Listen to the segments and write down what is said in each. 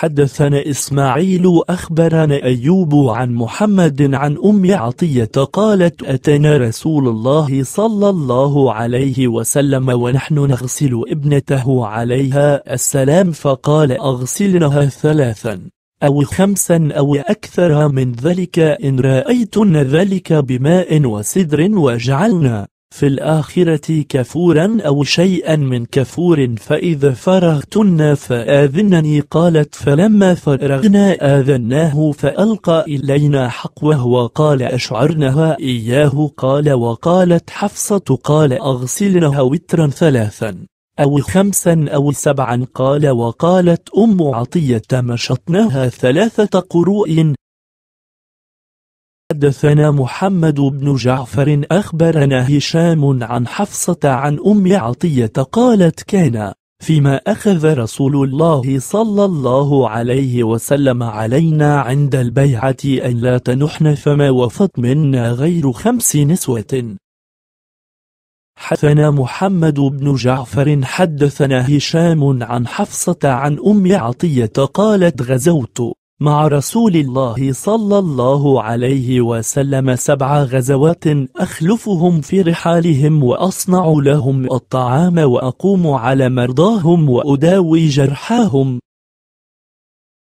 حدثنا إسماعيل أخبرنا أيوب عن محمد عن أم عطية قالت أتنا رسول الله صلى الله عليه وسلم ونحن نغسل ابنته عليها السلام فقال أغسلنها ثلاثا أو خمسا أو أكثر من ذلك إن رأيتن ذلك بماء وسدر وجعلنا في الآخرة كفورا أو شيئا من كفور فإذا فرغتن فآذنني قالت فلما فرغنا آذناه فألقى إلينا حقوه وقال أشعرنها إياه قال وقالت حفصة قال أغسلنها وترا ثلاثا أو خمسا أو سبعا قال وقالت أم عطية مشطناها ثلاثة قروء حدثنا محمد بن جعفر أخبرنا هشام عن حفصة عن أم عطية قالت كان فيما أخذ رسول الله صلى الله عليه وسلم علينا عند البيعة أن لا تنحن فما وفت منا غير خمس نسوة حدثنا محمد بن جعفر حدثنا هشام عن حفصة عن أم عطية قالت غزوت مع رسول الله صلى الله عليه وسلم سبع غزوات أخلفهم في رحالهم وأصنع لهم الطعام وأقوم على مرضاهم وأداوي جرحاهم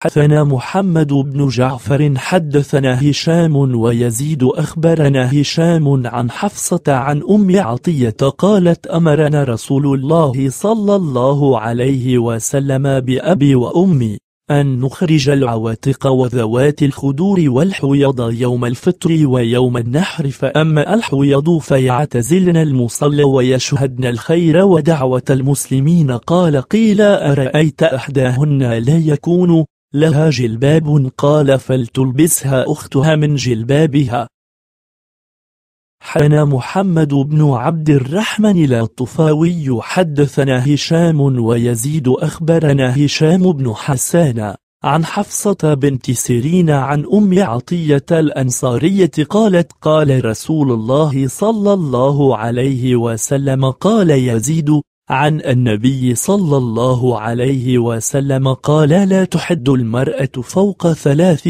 حدثنا محمد بن جعفر حدثنا هشام ويزيد أخبرنا هشام عن حفصة عن أم عطية قالت أمرنا رسول الله صلى الله عليه وسلم بأبي وأمي أن نخرج العواتق وذوات الخدور والحويض يوم الفطر ويوم النحر فأما الحويض فيعتزلن المصلى ويشهدن الخير ودعوة المسلمين قال قيل أرأيت أحداهن لا يكون لها جلباب قال فلتلبسها أختها من جلبابها حدثنا محمد بن عبد الرحمن الطفاوي حدثنا هشام ويزيد أخبرنا هشام بن حسان عن حفصة بنت سيرين عن أم عطية الأنصارية قالت قال رسول الله صلى الله عليه وسلم قال يزيد عن النبي صلى الله عليه وسلم قال لا تحد المرأة فوق ثلاث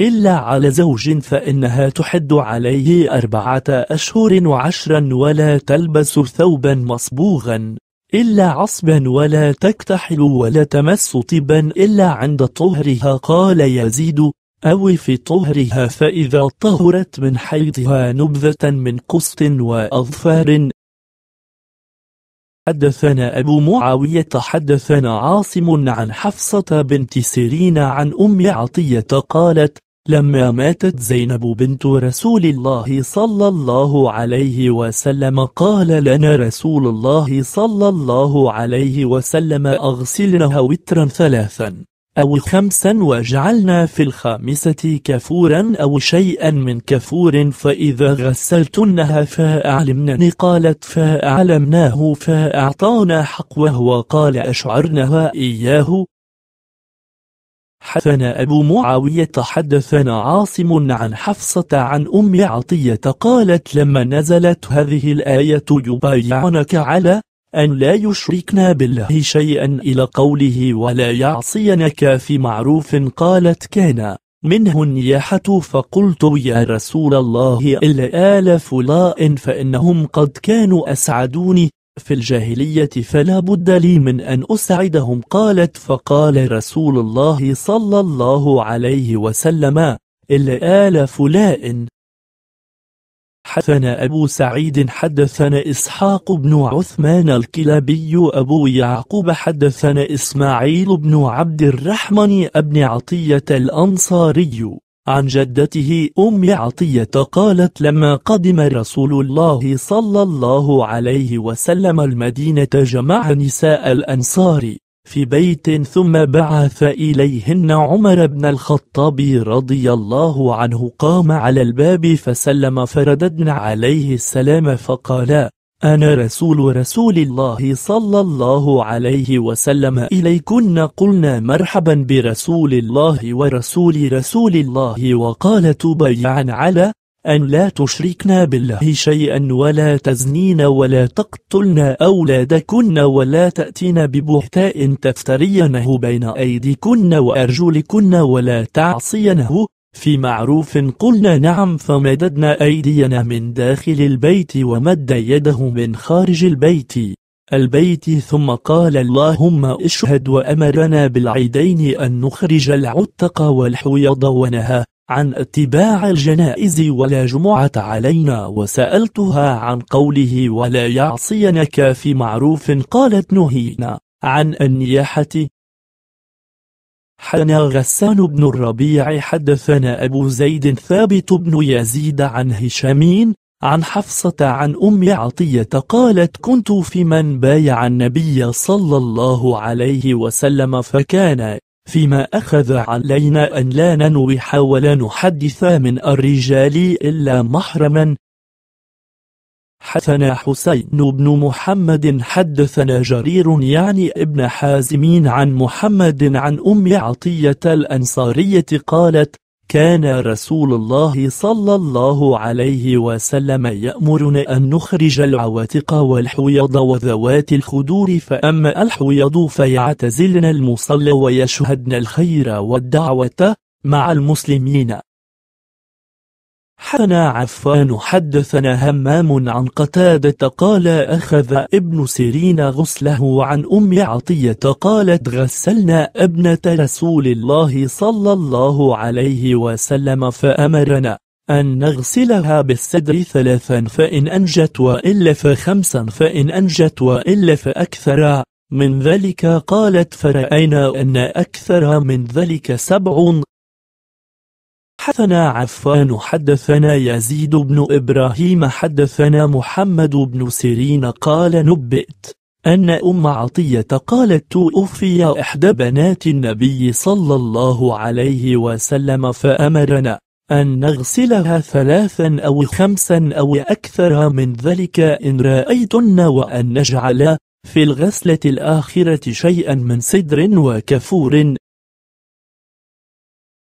إلا على زوج فإنها تحد عليه أربعة أشهر وعشرا ولا تلبس ثوبا مصبوغا إلا عصبا ولا تكتحل ولا تمس طبا إلا عند طهرها قال يزيد أو في طهرها فإذا طهرت من حيضها نبذة من قسط وأظفار حدثنا أبو معاوية حدثنا عاصم عن حفصة بنت سيرين عن أم عطية قالت لما ماتت زينب بنت رسول الله صلى الله عليه وسلم قال لنا رسول الله صلى الله عليه وسلم أغسلنها وترا ثلاثا أو خمسا وجعلنا في الخامسة كفورا أو شيئا من كفور فإذا غسلتنها فأعلمنني قالت فأعلمناه فأعطانا حقوه وقال أشعرنها إياه حدثنا أبو معاوية حدثنا عاصم عن حفصة عن أم عطية قالت لما نزلت هذه الآية يبايعنك على أن لا يشركنا بالله شيئا إلى قوله ولا يعصينك في معروف قالت كان منه النياحة فقلت يا رسول الله إلا آل فلاء فإنهم قد كانوا أسعدوني في الجاهلية فلا بد لي من أن أسعدهم قالت فقال رسول الله صلى الله عليه وسلم إلا آل فلاء حدثنا أبو سعيد حدثنا إسحاق بن عثمان الكلابي أبو يعقوب حدثنا إسماعيل بن عبد الرحمن بن عطية الأنصاري عن جدته أم عطية قالت لما قدم رسول الله صلى الله عليه وسلم المدينة جمع نساء الأنصار في بيت ثم بعث إليهن عمر بن الخطاب رضي الله عنه قام على الباب فسلم فرددن عليه السلام فقالا أنا رسول رسول الله صلى الله عليه وسلم إليكن قلنا مرحبا برسول الله ورسول رسول الله وقال تبيعا على أن لا تشركنا بالله شيئا ولا تزنين ولا تقتلن أولادكن ولا تأتين ببهتاء تفترينه بين أيديكن وأرجلكن ولا تعصينه في معروف قلنا نعم فمددنا أيدينا من داخل البيت ومد يده من خارج البيت البيت ثم قال اللهم اشهد وأمرنا بالعيدين أن نخرج العتق والحويض ونهى عن اتباع الجنائز ولا جمعة علينا وسألتها عن قوله ولا يعصينك في معروف قالت نهينا عن النياحة حنا غسان بن الربيع حدثنا أبو زيد ثابت بن يزيد عن هشامين عن حفصة عن أم عطية قالت كنت في من بايع النبي صلى الله عليه وسلم فكان فيما أخذ علينا أن لا ننوح ولا نحدث من الرجال إلا محرما حدثنا حسين بن محمد حدثنا جرير يعني ابن حازم عن محمد عن أم عطية الأنصارية قالت كان رسول الله صلى الله عليه وسلم يأمرنا أن نخرج العواتق والحويض وذوات الخدور فأما الحويض فيعتزلن المصلى ويشهدن الخير والدعوة مع المسلمين حدثنا عفان حدثنا همام عن قتادة قال أخذ ابن سيرين غسله عن أم عطية قالت غسلنا ابنة رسول الله صلى الله عليه وسلم فأمرنا أن نغسلها بالسدر ثلاثا فإن أنجت وإلا فخمسا فإن أنجت وإلا فأكثر من ذلك قالت فرأينا أن أكثر من ذلك سبع حدثنا عفان حدثنا يزيد بن إبراهيم حدثنا محمد بن سيرين قال نبئت أن أم عطية قالت توفي إحدى بنات النبي صلى الله عليه وسلم فأمرنا أن نغسلها ثلاثا أو خمسا أو أكثر من ذلك إن رأيتن وأن نجعل في الغسلة الآخرة شيئا من سدر وكفور